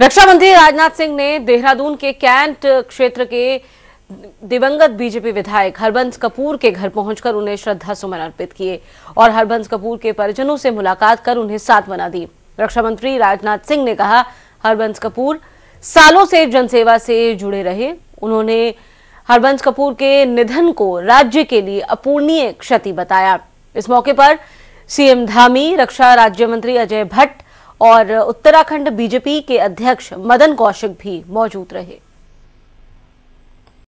रक्षा मंत्री राजनाथ सिंह ने देहरादून के कैंट क्षेत्र के दिवंगत बीजेपी विधायक हरबंस कपूर के घर पहुंचकर उन्हें श्रद्धा सुमन अर्पित किए और हरबंस कपूर के परिजनों से मुलाकात कर उन्हें साथ बना दी रक्षा मंत्री राजनाथ सिंह ने कहा हरबंस कपूर सालों से जनसेवा से जुड़े रहे उन्होंने हरबंस कपूर के निधन को राज्य के लिए अपूर्णीय क्षति बताया इस मौके पर सीएम धामी रक्षा राज्य मंत्री अजय भट्ट और उत्तराखंड बीजेपी के अध्यक्ष मदन कौशिक भी मौजूद रहे